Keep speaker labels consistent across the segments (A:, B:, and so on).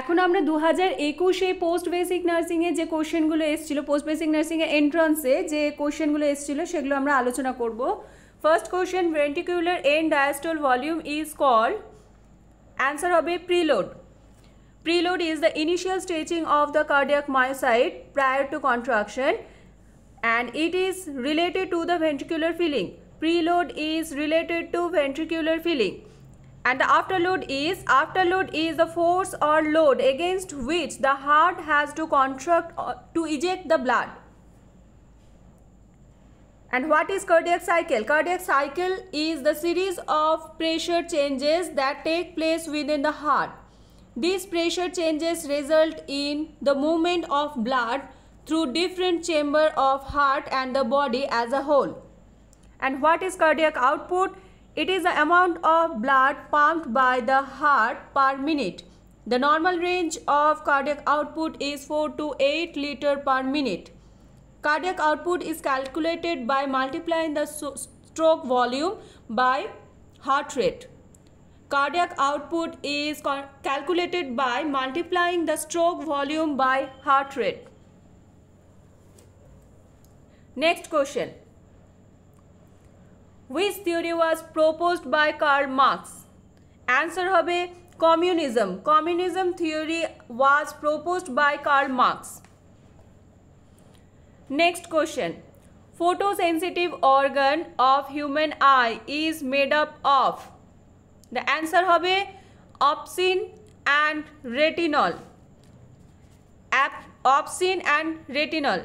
A: এখন আমরা দু হাজার একুশে পোস্ট বেসিক নার্সিংয়ে যে কোশ্চেনগুলো এসেছিল পোস্ট বেসিক নার্সিংয়ে এন্ট্রান্সে যে কোশ্চেনগুলো এসেছিল সেগুলো আমরা আলোচনা করব first question ventricular end diastolic volume is called answer হবে preload preload is the initial stretching of the cardiac myocyte prior to contraction and it is related to the ventricular filling preload is related to ventricular filling and the afterload is afterload is the force or load against which the heart has to contract uh, to eject the blood and what is cardiac cycle cardiac cycle is the series of pressure changes that take place within the heart these pressure changes result in the movement of blood through different chamber of heart and the body as a whole and what is cardiac output it is the amount of blood pumped by the heart per minute. The normal range of cardiac output is 4 to 8 liter per minute. Cardiac output is calculated by multiplying the stroke volume by heart rate. Cardiac output is calculated by multiplying the stroke volume by heart rate. Next question which theory was proposed by Karl Marx? Answer হবে communism. Communism theory was proposed by Karl Marx. Next question. Photosensitive organ of human eye is made up of? The answer হবে opsin and retinol. Opsin and retinol.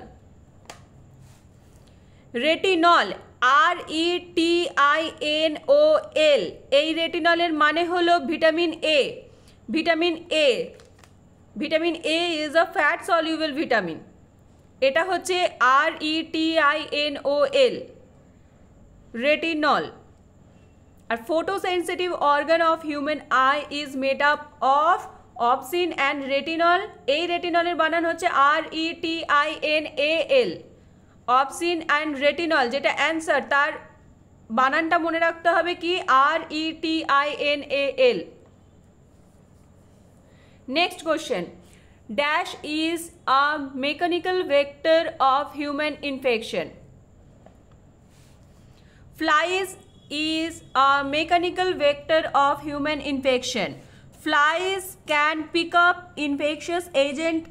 A: Retinol R E T I N O L এই রেটিনলের মানে হলো vitamin A vitamin A vitamin A is a fat soluble vitamin এটা হচ্ছে e R E T I N O L retinol আর photosensitive organ of human eye is made up of opsin and retinol এই রেটিনলের বানান হচ্ছে R E T I N A L opsin and retinal जो अन्सार तर बानान मने रखते हैं कि R E T I N L next question dash is a mechanical vector of human infection flies is a mechanical vector of human infection flies can pick up infectious agent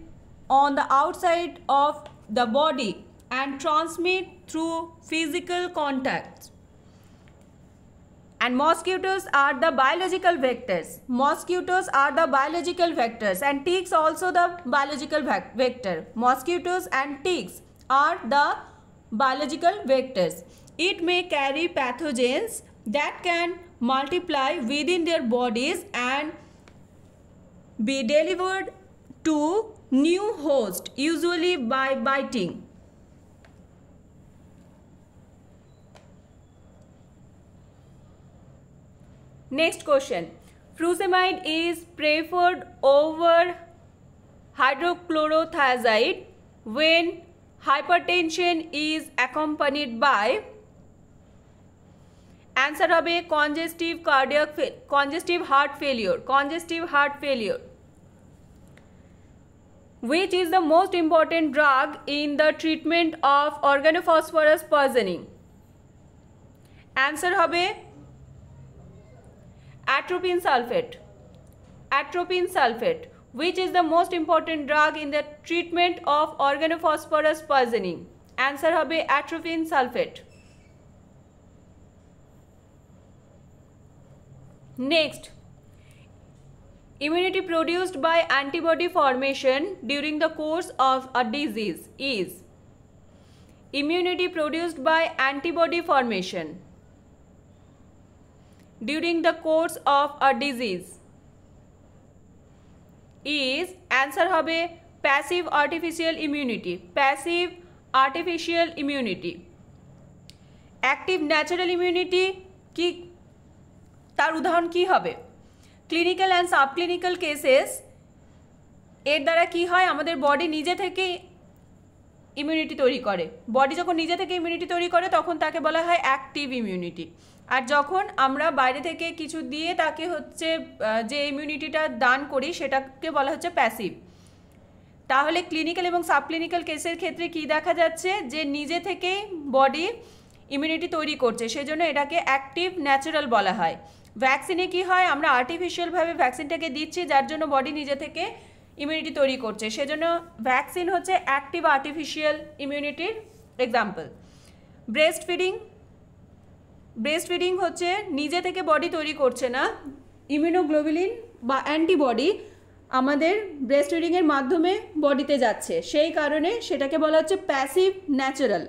A: on the outside of the body and transmit through physical contact. And mosquitoes are the biological vectors. Mosquitoes are the biological vectors and ticks also the biological vector. Mosquitoes and ticks are the biological vectors. It may carry pathogens that can multiply within their bodies and be delivered to new host usually by biting. Next question. Furosemide is preferred over hydrochlorothiazide when hypertension is accompanied by answer. a congestive cardiac congestive heart failure. Congestive heart failure. which is the most important drug in the treatment of organophosphorus poisoning answer a atropine sulfate atropine sulfate which is the most important drug in the treatment of organophosphorus poisoning answer hobe atropine sulfate next immunity produced by antibody formation during the course of a disease is immunity produced by antibody formation during the course of a disease is answer হবে passive artificial immunity passive artificial immunity active natural immunity কি তার উদাহরণ কি হবে clinical and সাবক্লিনিক্যাল cases এর দ্বারা কি হয় আমাদের বডি নিজে থেকে ইমিউনিটি তৈরি করে বডি যখন নিজে থেকে ইমিউনিটি তৈরি করে তখন তাকে বলা হয় অ্যাক্টিভ ইমিউনিটি আর যখন আমরা বাইরে থেকে কিছু দিয়ে তাকে হচ্ছে যে ইমিউনিটিটা দান করি সেটাকে বলা হচ্ছে প্যাসিভ তাহলে ক্লিনিক্যাল এবং সাবক্লিনিক্যাল কেসের ক্ষেত্রে কি দেখা যাচ্ছে যে নিজে থেকেই বডি ইমিউনিটি তৈরি করছে সেজন্য এটাকে অ্যাক্টিভ ন্যাচারাল বলা হয় ভ্যাকসিনে কি হয় আমরা আর্টিফিশিয়ালভাবে ভ্যাকসিনটাকে দিচ্ছি যার জন্য বডি নিজে থেকে ইমিউনিটি তৈরি করছে সেজন্য ভ্যাকসিন হচ্ছে অ্যাক্টিভ আর্টিফিশিয়াল ইমিউনিটির example breast feeding breast feeding হচ্ছে নিজে থেকে বডি তৈরি করছে না ইমিউনোগ্লোবিলিন বা অ্যান্টিবডি আমাদের ব্রেস্ট ফিডিংয়ের মাধ্যমে বডিতে যাচ্ছে সেই কারণে সেটাকে বলা হচ্ছে প্যাসিভ ন্যাচারাল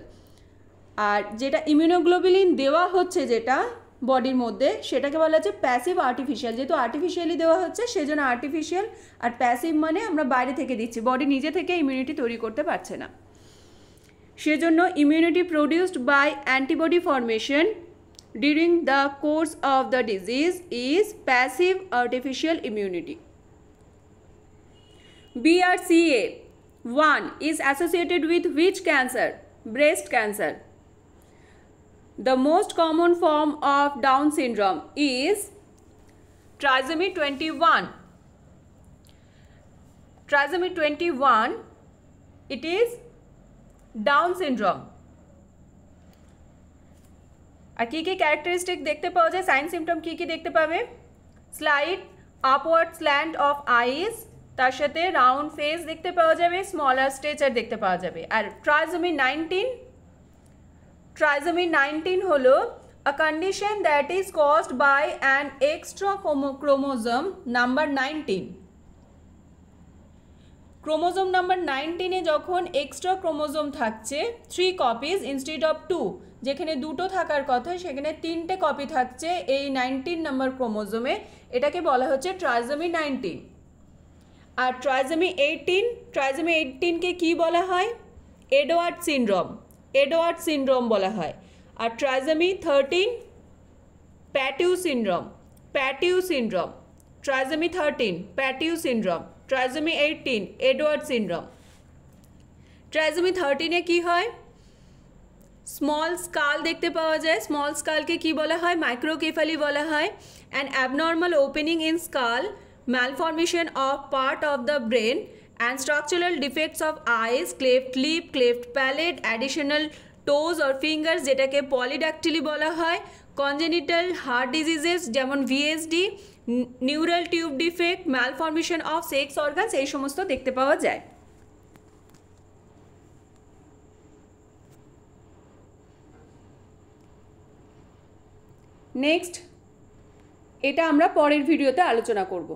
A: আর যেটা ইমিউনোগ্লোবিলিন দেওয়া হচ্ছে যেটা বডির মধ্যে সেটাকে বলা হচ্ছে প্যাসিভ আর্টিফিশিয়াল যেহেতু আর্টিফিশিয়ালি দেওয়া হচ্ছে সেজন্য আর্টিফিশিয়াল আর প্যাসিভ মানে আমরা বাইরে থেকে দিচ্ছি বডি নিজে থেকে ইমিউনিটি তৈরি করতে পারছে না সেজন্য immunity produced by antibody formation during the course of the disease is passive artificial immunity. BRCA 1 is associated with which cancer? Breast cancer. The most common form of Down syndrome is trisomy 21. Trisomy 21, it is Down syndrome. আর কী কী characteristic দেখতে পাওয়া যায় sign symptom কী কী দেখতে পাবে slight upward slant of eyes তার সাথে রাউন্ড ফেস দেখতে পাওয়া যাবে স্মলার স্ট্রেচার দেখতে পাওয়া যাবে আর ট্রাইজমি নাইনটিন ট্রাইজমি নাইনটিন হলো a condition that is caused by an extra chromosome number nineteen chromosome number নাইনটিনে যখন এক্সট্রা ক্রোমোজোম থাকছে three copies instead of two যেখানে দুটো থাকার কথা সেখানে তিনটে কপি থাকছে এই নাইনটিন নম্বর ক্রোমোজোমে এটাকে বলা হচ্ছে ট্রাইজমি নাইনটিন আর ট্রাইজমি এইটিন ট্রাইজমি এইটিনকে কি বলা হয় এডওয়ার্ড সিনড্রোম এডওয়ার্ড সিনড্রোম বলা হয় আর trisomy thirteen Patau syndrome Patau syndrome trisomy thirteen Patau syndrome trisomy eighteen Edward syndrome trisomy থার্টিনে কি হয় স্মল স্কাল দেখতে পাওয়া যায় স্মল স্কালকে কি বলা হয় মাইক্রোকেফালি বলা হয় and abnormal opening in skull malformation of part of the brain and structural defects of eyes cleft lip cleft palate additional toes or fingers যেটাকে পলিডাকটিলি বলা হয় কনজেনিটাল হার্ট ডিজিজেস যেমন VSD neural tube defect malformation of sex organs এই সমস্ত দেখতে পাওয়া যায় next এটা আমরা পরের ভিডিওতে আলোচনা করব